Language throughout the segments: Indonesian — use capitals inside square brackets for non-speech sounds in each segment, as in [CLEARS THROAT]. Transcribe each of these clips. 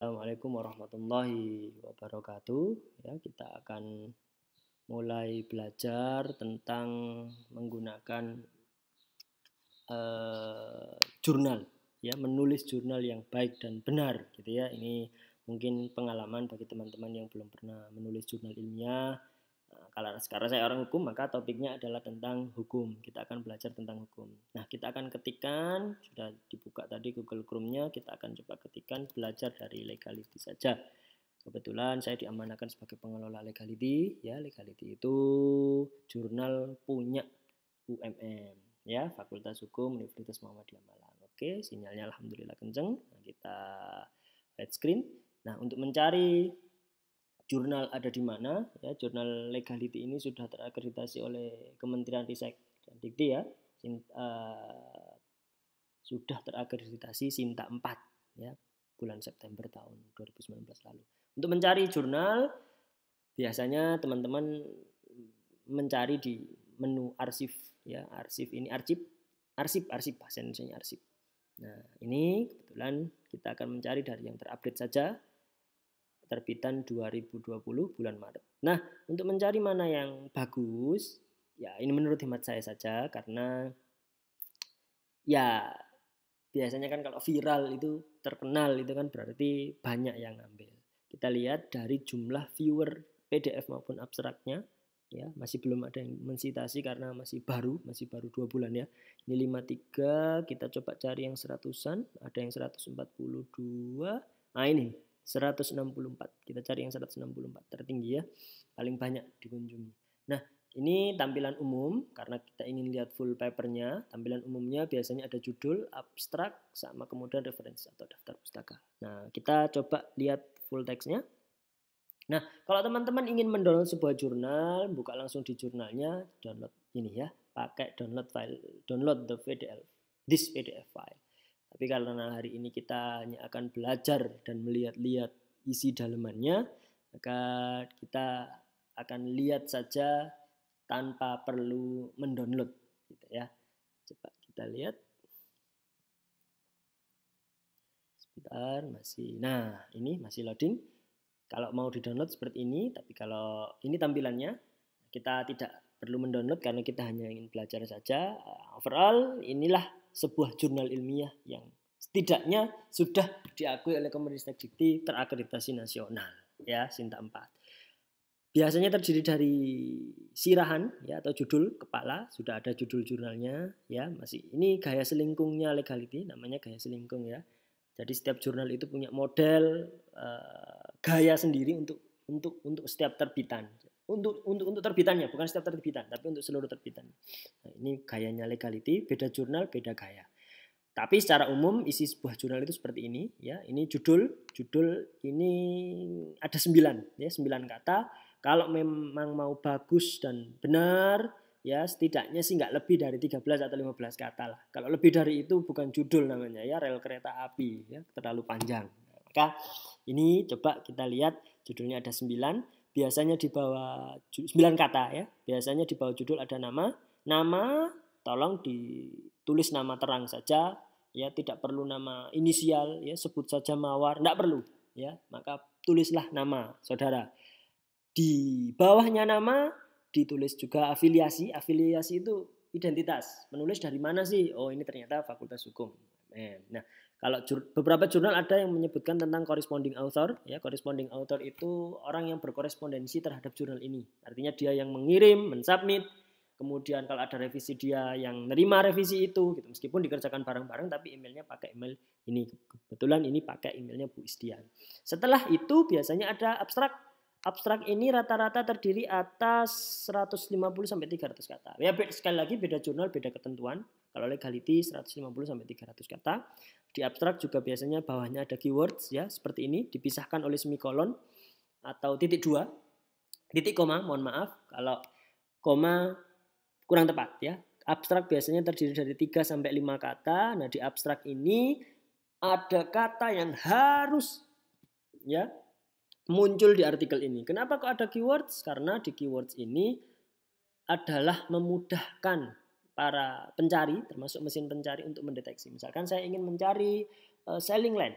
Assalamualaikum warahmatullahi wabarakatuh. Ya, kita akan mulai belajar tentang menggunakan uh, jurnal, ya, menulis jurnal yang baik dan benar, gitu ya. Ini mungkin pengalaman bagi teman-teman yang belum pernah menulis jurnal ilmiah kalau sekarang saya orang hukum maka topiknya adalah tentang hukum kita akan belajar tentang hukum nah kita akan ketikkan sudah dibuka tadi Google Chrome-nya kita akan coba ketikkan belajar dari legality saja kebetulan saya diamanakan sebagai pengelola legality ya legality itu jurnal punya UMM ya Fakultas Hukum Universitas Muhammadiyah Malang oke sinyalnya alhamdulillah kenceng nah, kita head screen nah untuk mencari jurnal ada di mana ya jurnal legality ini sudah terakreditasi oleh Kementerian Riset dan Dikti ya Sin, uh, sudah terakreditasi Sinta 4 ya bulan September tahun 2019 lalu untuk mencari jurnal biasanya teman-teman mencari di menu arsip ya arsip ini arsip arsip arsip bahasa Indonesia arsip nah ini kebetulan kita akan mencari dari yang terupdate saja terbitan 2020 bulan Maret. Nah, untuk mencari mana yang bagus, ya ini menurut hemat saya saja karena ya biasanya kan kalau viral itu terkenal itu kan berarti banyak yang ngambil. Kita lihat dari jumlah viewer PDF maupun abstraknya ya masih belum ada yang mensitasi karena masih baru masih baru dua bulan ya ini 53 kita coba cari yang seratusan ada yang 142 nah ini 164. Kita cari yang 164 tertinggi ya, paling banyak dikunjungi. Nah, ini tampilan umum karena kita ingin lihat full papernya. Tampilan umumnya biasanya ada judul, abstrak, sama kemudian referensi atau daftar pustaka. Nah, kita coba lihat full teksnya. Nah, kalau teman-teman ingin mendownload sebuah jurnal, buka langsung di jurnalnya, download ini ya, pakai download file, download the PDF, this PDF file. Tapi karena hari ini kita hanya akan belajar dan melihat-lihat isi dalemannya, maka kita akan lihat saja tanpa perlu mendownload gitu ya. Coba kita lihat. Sebentar, masih. Nah, ini masih loading. Kalau mau di-download seperti ini, tapi kalau ini tampilannya kita tidak perlu mendownload karena kita hanya ingin belajar saja. Eh, overall, inilah sebuah jurnal ilmiah yang setidaknya sudah diakui oleh Kemenristek Dikti terakreditasi nasional ya Sinta 4. Biasanya terdiri dari sirahan ya atau judul kepala, sudah ada judul jurnalnya ya, masih ini gaya selingkungnya legality namanya gaya selingkung ya. Jadi setiap jurnal itu punya model uh, gaya sendiri untuk untuk untuk setiap terbitan untuk untuk untuk terbitannya bukan setiap terbitan tapi untuk seluruh terbitan nah, ini gayanya legality beda jurnal beda gaya tapi secara umum isi sebuah jurnal itu seperti ini ya ini judul judul ini ada sembilan ya sembilan kata kalau memang mau bagus dan benar ya setidaknya sih nggak lebih dari 13 atau 15 kata lah kalau lebih dari itu bukan judul namanya ya rel kereta api ya terlalu panjang maka ini coba kita lihat judulnya ada sembilan biasanya di bawah 9 kata ya. Biasanya di bawah judul ada nama. Nama tolong ditulis nama terang saja ya, tidak perlu nama inisial ya, sebut saja Mawar, tidak perlu ya. Maka tulislah nama saudara. Di bawahnya nama ditulis juga afiliasi. Afiliasi itu identitas. menulis dari mana sih? Oh, ini ternyata Fakultas Hukum. Nah, kalau jur, beberapa jurnal ada yang menyebutkan tentang corresponding author, ya corresponding author itu orang yang berkorespondensi terhadap jurnal ini. Artinya dia yang mengirim, mensubmit, kemudian kalau ada revisi dia yang nerima revisi itu, gitu. meskipun dikerjakan bareng-bareng, tapi emailnya pakai email ini. Kebetulan ini pakai emailnya Bu Istian. Setelah itu biasanya ada abstrak. Abstrak ini rata-rata terdiri atas 150 sampai 300 kata. Ya sekali lagi beda jurnal, beda ketentuan. Kalau legality 150 sampai 300 kata. Di abstrak juga biasanya bawahnya ada keywords ya seperti ini dipisahkan oleh semikolon atau titik dua titik koma mohon maaf kalau koma kurang tepat ya abstrak biasanya terdiri dari 3 sampai 5 kata nah di abstrak ini ada kata yang harus ya muncul di artikel ini kenapa kok ada keywords karena di keywords ini adalah memudahkan para pencari, termasuk mesin pencari untuk mendeteksi. Misalkan saya ingin mencari uh, selling land.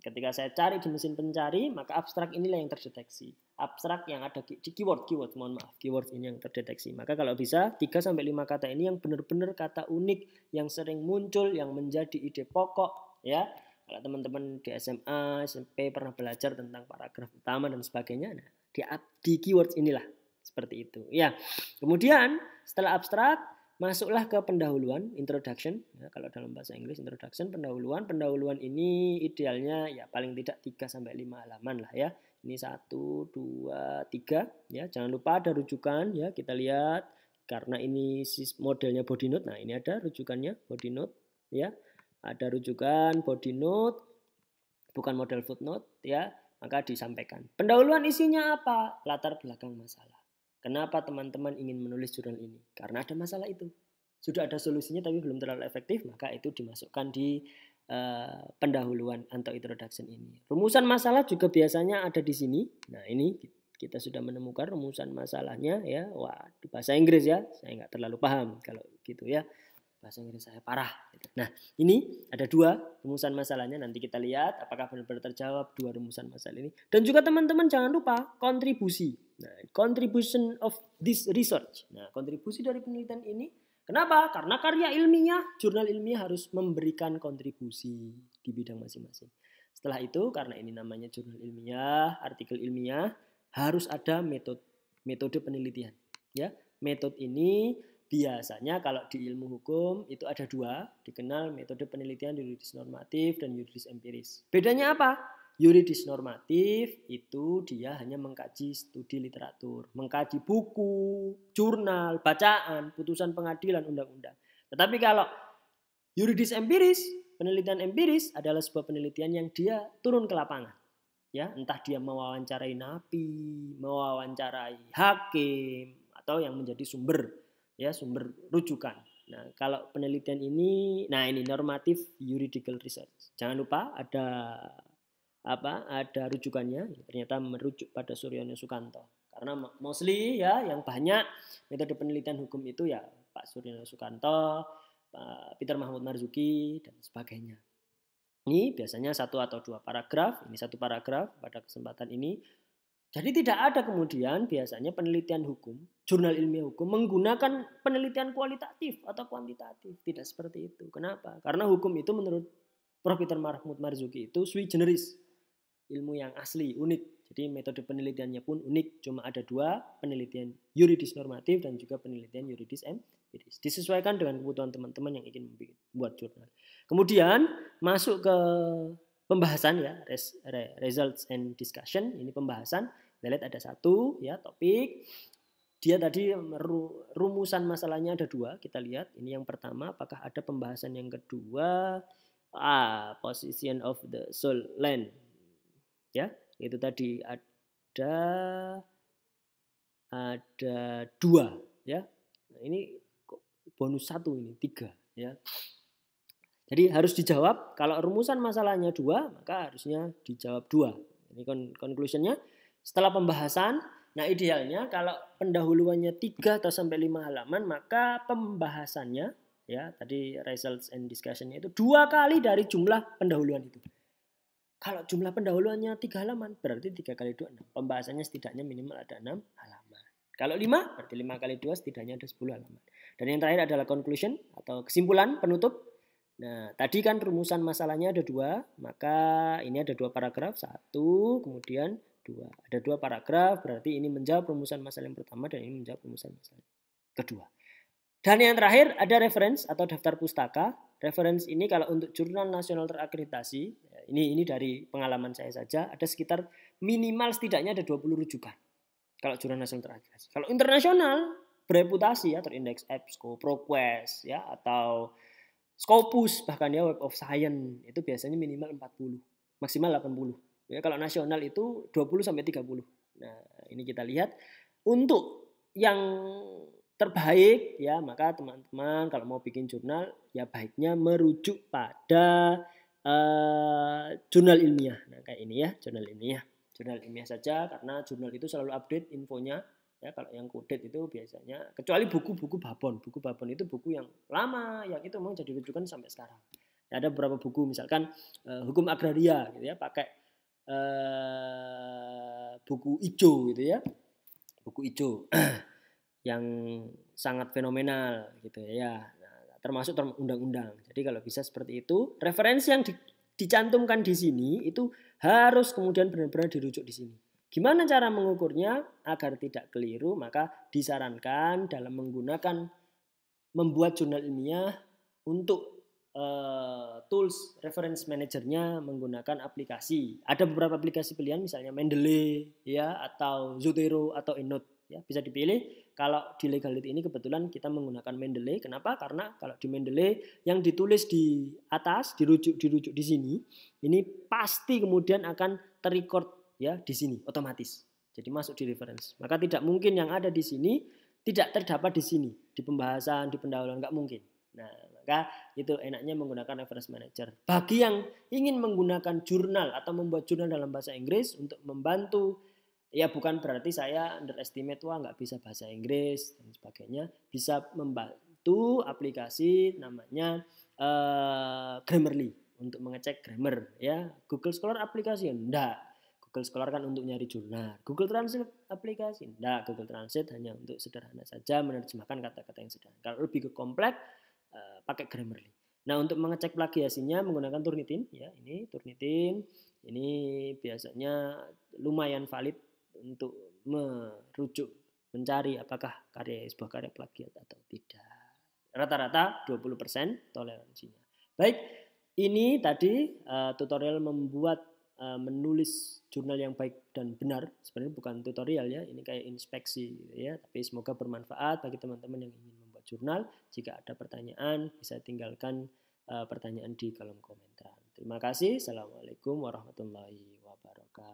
Ketika saya cari di mesin pencari, maka abstrak inilah yang terdeteksi. Abstrak yang ada di keyword, keyword, mohon maaf, keyword ini yang terdeteksi. Maka kalau bisa 3 sampai 5 kata ini yang benar-benar kata unik yang sering muncul yang menjadi ide pokok ya. Kalau teman-teman di SMA, SMP pernah belajar tentang paragraf utama dan sebagainya, nah, di, di keyword inilah seperti itu. Ya, kemudian setelah abstrak Masuklah ke pendahuluan, introduction. Ya, kalau dalam bahasa Inggris, introduction, pendahuluan. Pendahuluan ini idealnya ya paling tidak 3-5 halaman lah ya. Ini 1, 2, 3. Ya, jangan lupa ada rujukan ya, kita lihat. Karena ini modelnya body note, nah ini ada rujukannya body note ya. Ada rujukan body note, bukan model footnote ya, maka disampaikan. Pendahuluan isinya apa? Latar belakang masalah. Kenapa teman-teman ingin menulis jurnal ini? Karena ada masalah itu. Sudah ada solusinya tapi belum terlalu efektif, maka itu dimasukkan di uh, pendahuluan atau introduction ini. Rumusan masalah juga biasanya ada di sini. Nah ini kita sudah menemukan rumusan masalahnya ya. Wah di bahasa Inggris ya, saya nggak terlalu paham kalau gitu ya. Bahasa Inggris saya parah. Gitu. Nah ini ada dua rumusan masalahnya. Nanti kita lihat apakah benar-benar terjawab dua rumusan masalah ini. Dan juga teman-teman jangan lupa kontribusi Nah, contribution of this research. Nah, kontribusi dari penelitian ini Kenapa? Karena karya ilmiah, jurnal ilmiah harus memberikan kontribusi di bidang masing-masing. Setelah itu, karena ini namanya jurnal ilmiah, artikel ilmiah, harus ada metode metode penelitian. Ya, metode ini biasanya kalau di ilmu hukum itu ada dua, dikenal metode penelitian yuridis normatif dan yuridis empiris. Bedanya apa? yuridis normatif itu dia hanya mengkaji studi literatur, mengkaji buku, jurnal, bacaan, putusan pengadilan, undang-undang. Tetapi kalau yuridis empiris, penelitian empiris adalah sebuah penelitian yang dia turun ke lapangan. Ya, entah dia mewawancarai napi, mewawancarai hakim atau yang menjadi sumber ya sumber rujukan. Nah, kalau penelitian ini, nah ini normatif juridical research. Jangan lupa ada apa ada rujukannya ternyata merujuk pada Suryono Sukanto karena mostly ya yang banyak metode penelitian hukum itu ya Pak Suryono Sukanto Pak Peter Mahmud Marzuki dan sebagainya ini biasanya satu atau dua paragraf ini satu paragraf pada kesempatan ini jadi tidak ada kemudian biasanya penelitian hukum jurnal ilmiah hukum menggunakan penelitian kualitatif atau kuantitatif tidak seperti itu kenapa karena hukum itu menurut Prof. Peter Mahmud Marzuki itu sui generis ilmu yang asli, unik. Jadi metode penelitiannya pun unik, cuma ada dua, penelitian yuridis normatif dan juga penelitian yuridis m. empiris. Disesuaikan dengan kebutuhan teman-teman yang ingin membuat jurnal. Kemudian masuk ke pembahasan ya, res, re, results and discussion, ini pembahasan. Kita lihat ada satu ya topik, dia tadi rumusan masalahnya ada dua kita lihat ini yang pertama apakah ada pembahasan yang kedua ah position of the soul land ya itu tadi ada ada dua ya ini bonus satu ini tiga ya jadi harus dijawab kalau rumusan masalahnya dua maka harusnya dijawab dua ini konklusinya. setelah pembahasan nah idealnya kalau pendahuluannya tiga atau sampai lima halaman maka pembahasannya ya tadi results and discussionnya itu dua kali dari jumlah pendahuluan itu kalau jumlah pendahuluannya tiga halaman, berarti tiga kali dua enam. Pembahasannya setidaknya minimal ada enam halaman. Kalau lima, berarti lima kali dua setidaknya ada sepuluh halaman. Dan yang terakhir adalah conclusion atau kesimpulan penutup. Nah, tadi kan rumusan masalahnya ada dua, maka ini ada dua paragraf, satu, kemudian dua. Ada dua paragraf, berarti ini menjawab rumusan masalah yang pertama dan ini menjawab rumusan masalah kedua. Dan yang terakhir ada reference atau daftar pustaka. Referensi ini kalau untuk jurnal nasional terakreditasi, ya, ini ini dari pengalaman saya saja, ada sekitar minimal setidaknya ada 20 rujukan. Kalau jurnal nasional terakreditasi. Kalau internasional bereputasi ya terindeks EBSCO, ProQuest ya atau Scopus bahkan ya Web of Science itu biasanya minimal 40, maksimal 80. Ya, kalau nasional itu 20 sampai 30. Nah, ini kita lihat untuk yang terbaik ya maka teman-teman kalau mau bikin jurnal ya baiknya merujuk pada uh, jurnal ilmiah nah kayak ini ya jurnal ilmiah jurnal ilmiah saja karena jurnal itu selalu update infonya ya kalau yang kudet itu biasanya kecuali buku-buku babon buku babon itu buku yang lama yang itu memang jadi rujukan sampai sekarang ya, ada beberapa buku misalkan uh, hukum agraria gitu ya pakai uh, buku ijo gitu ya buku ijo [CLEARS THROAT] yang sangat fenomenal gitu ya, ya nah, termasuk undang-undang jadi kalau bisa seperti itu referensi yang di, dicantumkan di sini itu harus kemudian benar-benar dirujuk di sini gimana cara mengukurnya agar tidak keliru maka disarankan dalam menggunakan membuat jurnal ilmiah untuk uh, tools reference manajernya menggunakan aplikasi ada beberapa aplikasi pilihan misalnya Mendeley ya atau Zotero atau EndNote ya bisa dipilih kalau di legality ini kebetulan kita menggunakan Mendeley kenapa karena kalau di Mendeley yang ditulis di atas dirujuk dirujuk di sini ini pasti kemudian akan terrecord ya di sini otomatis jadi masuk di reference maka tidak mungkin yang ada di sini tidak terdapat di sini di pembahasan di pendahuluan nggak mungkin nah maka itu enaknya menggunakan reference manager bagi yang ingin menggunakan jurnal atau membuat jurnal dalam bahasa Inggris untuk membantu ya bukan berarti saya underestimate wah nggak bisa bahasa Inggris dan sebagainya bisa membantu aplikasi namanya uh, Grammarly untuk mengecek grammar ya Google Scholar aplikasi enggak Google Scholar kan untuk nyari jurnal Google Translate aplikasi enggak Google Translate hanya untuk sederhana saja menerjemahkan kata-kata yang sederhana kalau lebih ke kompleks uh, pakai Grammarly Nah, untuk mengecek plagiasinya menggunakan Turnitin ya. Ini Turnitin. Ini biasanya lumayan valid untuk merujuk mencari apakah karya sebuah karya plagiat atau tidak. Rata-rata 20% toleransinya. Baik, ini tadi uh, tutorial membuat uh, menulis jurnal yang baik dan benar. Sebenarnya bukan tutorial ya, ini kayak inspeksi gitu ya, tapi semoga bermanfaat bagi teman-teman yang ingin membuat jurnal. Jika ada pertanyaan bisa tinggalkan uh, pertanyaan di kolom komentar. Terima kasih. Assalamualaikum warahmatullahi wabarakatuh.